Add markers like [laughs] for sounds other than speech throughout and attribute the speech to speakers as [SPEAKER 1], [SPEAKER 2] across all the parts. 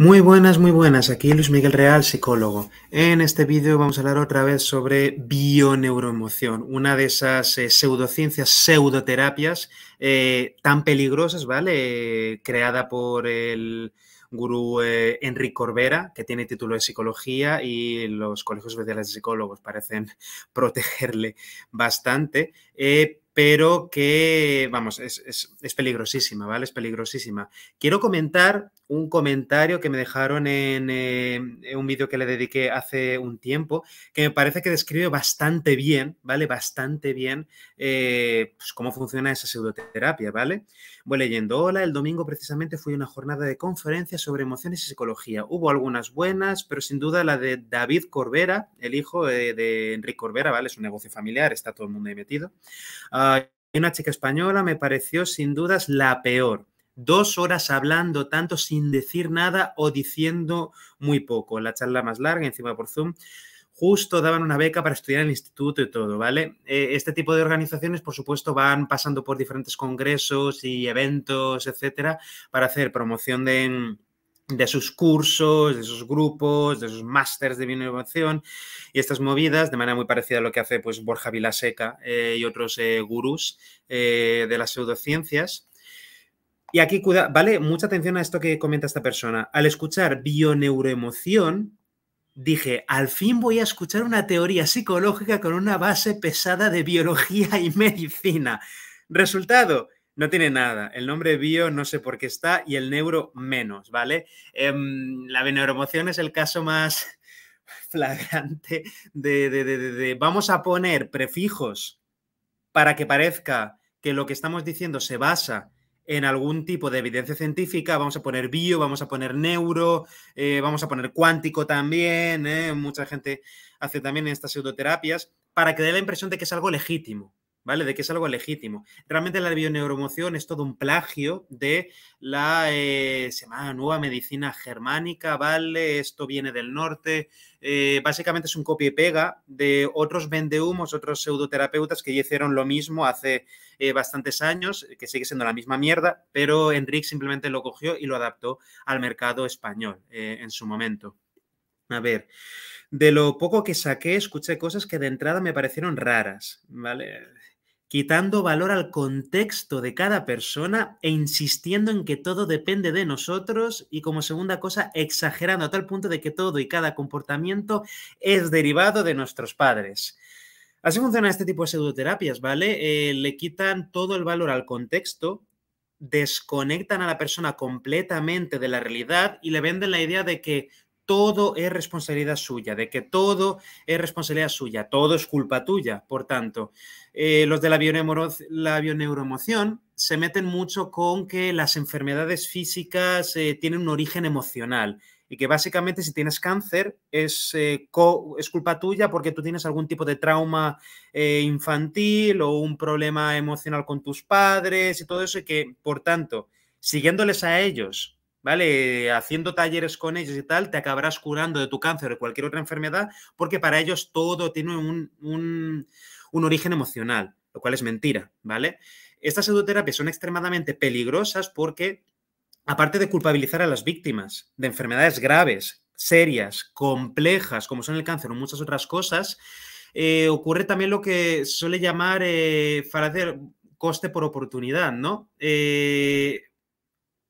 [SPEAKER 1] Muy buenas, muy buenas. Aquí Luis Miguel Real, psicólogo. En este vídeo vamos a hablar otra vez sobre bioneuroemoción, una de esas eh, pseudociencias, pseudoterapias eh, tan peligrosas, ¿vale? creada por el gurú eh, Enrique Corbera, que tiene título de psicología y los colegios especiales de psicólogos parecen [laughs] protegerle bastante pero que, vamos, es, peligrosísima, ¿vale? Es peligrosísima. Quiero comentar un comentario que me dejaron em, en, un vídeo que le dediqué hace un tiempo, que me parece que describe bastante bien, ¿vale? Bastante bien eh, pues, cómo funciona esa pseudoterapia, ¿vale? Voy leyendo, hola, el domingo precisamente fui a una jornada de conferencias sobre emociones y psicología. Hubo algunas buenas, pero sin duda la de David Corbera, el hijo eh, de, Enrique Corbera, ¿vale? Es un negocio familiar, está todo el mundo ahí metido. Ah, y una chica española me pareció sin dudas la peor dos horas hablando tanto sin decir nada o diciendo muy poco. La charla más larga, encima por Zoom, justo daban una beca para estudiar en el instituto y todo, ¿vale? Eh, este tipo de organizaciones, por supuesto, van pasando por diferentes congresos y eventos, etcétera, para hacer promoción de sus cursos, de sus grupos, de sus másters de innovación y estas movidas, de manera muy parecida a lo que hace pues, Borja Vilaseca eh, y otros eh, gurús de las pseudociencias. Y aquí, ¿vale? Mucha atención a esto que comenta esta persona. Al escuchar bioneuroemoción, dije, al fin voy a escuchar una teoría psicológica con una base pesada de biología y medicina. Resultado, no tiene nada. El nombre bio no sé por qué está y el neuro menos, ¿vale? Em, la bioneuroemoción es el caso más [laughs] flagrante de, vamos a poner prefijos para que parezca que lo que estamos diciendo se basa en algún tipo de evidencia científica, vamos a poner bio, vamos a poner neuro, eh, vamos a poner cuántico también, eh, mucha gente hace también estas pseudoterapias, para que dé la impresión de que es algo legítimo. ¿vale? De que es algo legítimo. Realmente la bioneuromoción es todo un plagio de la eh, nueva medicina germánica, ¿vale? Esto viene del norte. Eh, básicamente es un copia y pega de otros vendehumos, otros pseudoterapeutas que ya hicieron lo mismo hace eh, bastantes años, que sigue siendo la misma mierda, pero Enrique simplemente lo cogió y lo adaptó al mercado español en su momento. A ver, de lo poco que saqué, escuché cosas que de entrada me parecieron raras, ¿vale? quitando valor al contexto de cada persona e insistiendo en que todo depende de nosotros y como segunda cosa, exagerando a tal punto de que todo y cada comportamiento es derivado de nuestros padres. Así funciona este tipo de pseudoterapias, ¿vale? Eh, le quitan todo el valor al contexto, desconectan a la persona completamente de la realidad y le venden la idea de que todo es responsabilidad suya, de que todo es responsabilidad suya, todo es culpa tuya. Por tanto, eh, los de la, la, bioneuroemoción se meten mucho con que las enfermedades físicas eh, tienen un origen emocional y que básicamente si tienes cáncer es, eh, culpa tuya porque tú tienes algún tipo de trauma infantil o un problema emocional con tus padres y todo eso y que, por tanto, siguiéndoles a ellos ¿vale? Haciendo talleres con ellos y tal, te acabarás curando de tu cáncer o de cualquier otra enfermedad, porque para ellos todo tiene un, origen emocional, lo cual es mentira, ¿vale? Estas pseudoterapias son extremadamente peligrosas porque, aparte de culpabilizar a las víctimas de enfermedades graves, serias, complejas, como son el cáncer o muchas otras cosas, eh, ocurre también lo que suele llamar eh, coste por oportunidad, ¿no? Eh,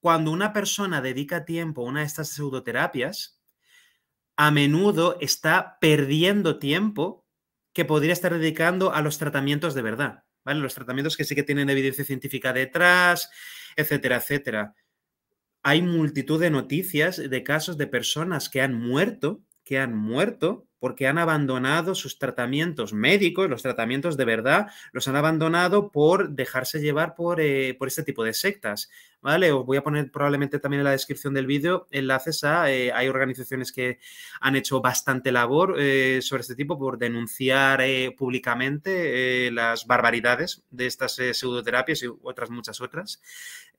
[SPEAKER 1] cuando una persona dedica tiempo a una de estas pseudoterapias, a menudo está perdiendo tiempo que podría estar dedicando a los tratamientos de verdad, ¿vale? Los tratamientos que sí que tienen evidencia científica detrás, etcétera, etcétera. Hay multitud de noticias de casos de personas que han muerto, que han muerto porque han abandonado sus tratamientos médicos, los tratamientos de verdad, los han abandonado por dejarse llevar eh, por, este tipo de sectas. ¿Vale? Os voy a poner probablemente también en la descripción del vídeo enlaces a. Eh, hay organizaciones que han hecho bastante labor eh, sobre este tipo por denunciar públicamente las barbaridades de estas pseudoterapias y otras muchas otras.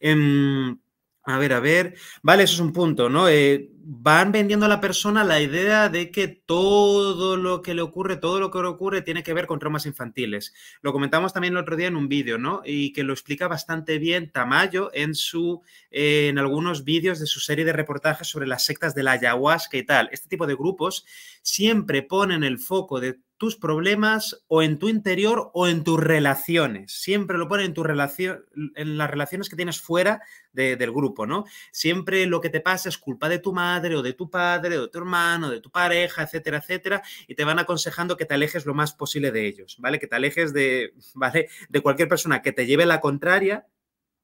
[SPEAKER 1] Em, a ver, a ver. Vale, eso es un punto, ¿no? Eh, van vendiendo a la persona la idea de que todo lo que le ocurre, todo lo que le ocurre tiene que ver con traumas infantiles. Lo comentamos también el otro día en un vídeo, ¿no? Y que lo explica bastante bien Tamayo en, su, eh, en algunos vídeos de su serie de reportajes sobre las sectas de la ayahuasca y tal. Este tipo de grupos siempre ponen el foco de tus problemas o en tu interior o en tus relaciones. Siempre lo pone en tu en las relaciones que tienes fuera del grupo, ¿no? Siempre lo que te pasa es culpa de tu madre o de tu padre o de tu hermano, de tu pareja, etcétera, etcétera, y te van aconsejando que te alejes lo más posible de ellos, ¿vale? Que te alejes de, [laughs] De cualquier persona que te lleve la contraria,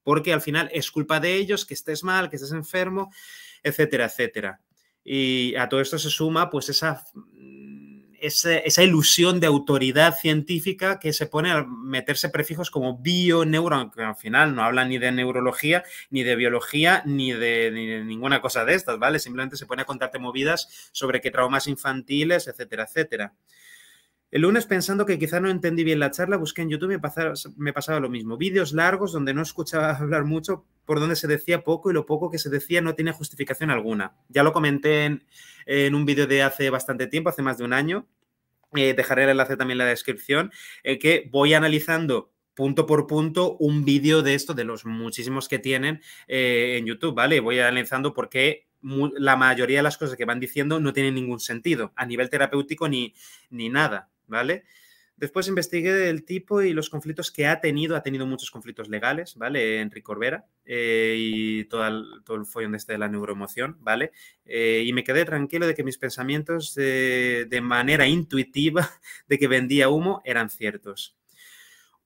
[SPEAKER 1] porque al final es culpa de ellos que estés mal, que estés enfermo, etcétera, etcétera. Y a todo esto se suma pues esa esa ilusión de autoridad científica que se pone a meterse prefijos como bio, neuro, aunque al final no habla ni de neurología, ni de biología, ni de, ni de ninguna cosa de estas, ¿vale? Simplemente se pone a contarte movidas sobre qué traumas infantiles, etcétera, etcétera. El lunes, pensando que quizá no entendí bien la charla, busqué en YouTube y me pasaba, lo mismo. Vídeos largos donde no escuchaba [laughs] hablar mucho, por donde se decía poco y lo poco que se decía no tiene justificación alguna. Ya lo comenté en, un vídeo de hace bastante tiempo, hace más de un año. Eh, dejaré el enlace también en la descripción, eh, que voy analizando punto por punto un vídeo de esto, de los muchísimos que tienen eh, en YouTube, ¿vale? Voy analizando por qué la mayoría de las cosas que van diciendo no tienen ningún sentido a nivel terapéutico ni, ni nada, ¿vale? Después investigué el tipo y los conflictos que ha tenido. Ha tenido muchos conflictos legales, ¿vale? Enrique Corbera eh, y todo el, todo follón este de la neuroemoción, ¿vale? Eh, y me quedé tranquilo de que mis pensamientos eh, de manera intuitiva [laughs] de que vendía humo eran ciertos.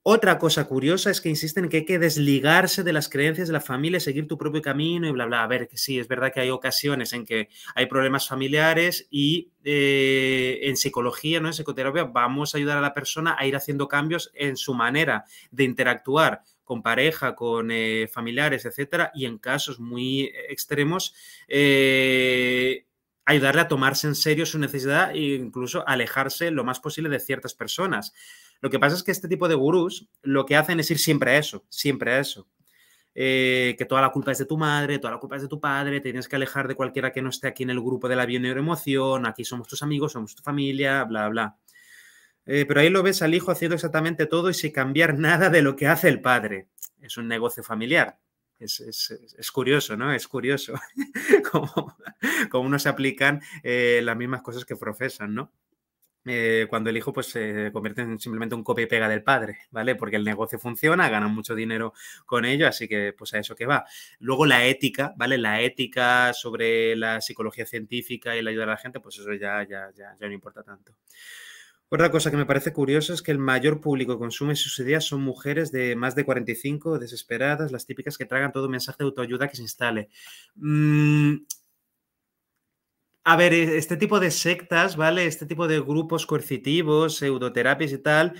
[SPEAKER 1] Otra cosa curiosa es que insisten en que hay que desligarse de las creencias de la familia, seguir tu propio camino y bla, bla. A ver, que sí, es verdad que hay ocasiones en que hay problemas familiares y eh, en psicología, ¿no? en psicoterapia, vamos a ayudar a la persona a ir haciendo cambios en su manera de interactuar con pareja, con eh, familiares, etcétera, y en casos muy extremos, eh, ayudarle a tomarse en serio su necesidad e incluso alejarse lo más posible de ciertas personas. Lo que pasa es que este tipo de gurús lo que hacen es ir siempre a eso, siempre a eso. Eh, que toda la culpa es de tu madre, toda la culpa es de tu padre, te tienes que alejar de cualquiera que no esté aquí en el grupo de la bioneuroemoción, aquí somos tus amigos, somos tu familia, bla, bla. Eh, pero ahí lo ves al hijo haciendo exactamente todo y sin cambiar [laughs] nada de lo que hace el padre. Es un negocio familiar. Es, curioso, ¿no? Es curioso [laughs] cómo, no se aplican eh, las mismas cosas que profesan, ¿no? Eh, cuando el hijo pues se convierte en simplemente un copia y pega del padre, ¿vale? Porque el negocio funciona, ganan mucho dinero con ello, así que pues a eso que va. Luego la ética, ¿vale? La ética sobre la psicología científica y la ayuda a la gente, pues eso ya, ya, ya, no importa tanto. Otra cosa que me parece curiosa es que el mayor público que consume sus ideas son mujeres de más de 45, desesperadas, las típicas que tragan todo mensaje de autoayuda que se instale. Mm, a ver, e, este tipo de sectas, ¿vale? Este tipo de grupos coercitivos, pseudoterapias y tal,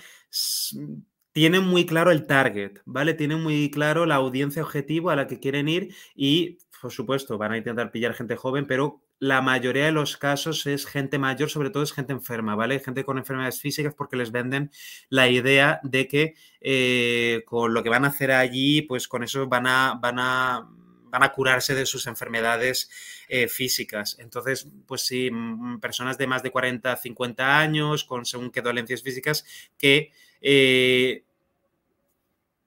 [SPEAKER 1] tienen muy claro el target, ¿vale? Tienen muy claro la audiencia objetivo a la que quieren ir y, por supuesto, van a intentar pillar gente joven, pero la mayoría de los casos es gente mayor, sobre todo es gente enferma, ¿vale? Gente con enfermedades físicas porque les venden la idea de que eh, con lo que van a hacer allí, pues con eso van a, van a van a curarse de sus enfermedades eh, físicas. Entonces, pues sí, personas de más de 40, 50 años, con según qué dolencias físicas, que eh,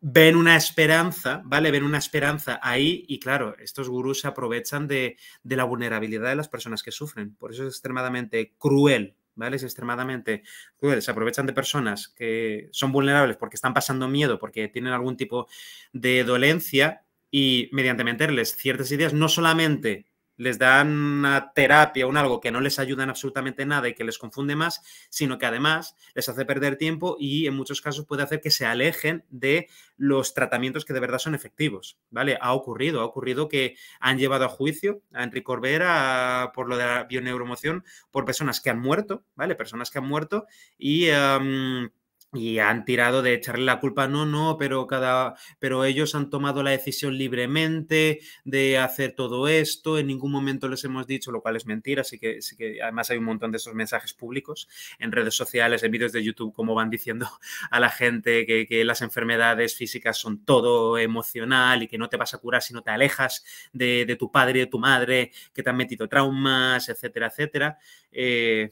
[SPEAKER 1] ven una esperanza, ¿vale? Ven una esperanza ahí y claro, estos gurús se aprovechan de, de la vulnerabilidad de las personas que sufren. Por eso es extremadamente cruel ¿vale? Es extremadamente cruel. Se aprovechan de personas que son vulnerables porque están pasando miedo, porque tienen algún tipo de dolencia y mediante meterles ciertas ideas, no solamente les dan una terapia, un algo que no les ayuda en absolutamente nada y que les confunde más, sino que además les hace perder tiempo y en muchos casos puede hacer que se alejen de los tratamientos que de verdad son efectivos, ¿vale? Ha ocurrido, ha ocurrido que han llevado a juicio a Enrique Corbera por lo de la bioneuromoción por personas que han muerto, ¿vale? Personas que han muerto y... Em, y han tirado de echarle la culpa, no, no, pero cada pero ellos han tomado la decisión libremente de hacer todo esto, en ningún momento les hemos dicho, lo cual es mentira, así que sí que además hay un montón de esos mensajes públicos en redes sociales, en vídeos de YouTube como van diciendo [laughs] a la gente que, las enfermedades físicas son todo emocional y que no te vas a curar si no te alejas de, tu padre, de tu madre, que te han metido traumas, etcétera, etcétera, eh,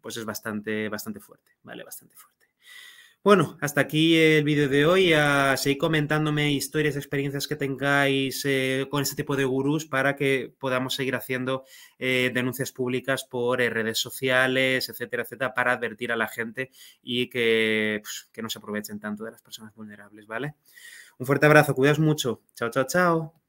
[SPEAKER 1] pues es bastante, bastante fuerte, ¿vale? Bastante fuerte. Bueno, hasta aquí el vídeo de hoy. A comentándome historias, experiencias que tengáis eh, con este tipo de gurús para que podamos seguir haciendo eh, denuncias públicas por eh, redes sociales, etcétera, etcétera, para advertir a la gente y que, pues, que no se aprovechen tanto de las personas vulnerables, ¿vale? Un fuerte abrazo, cuidaos mucho. Chao, chao, chao.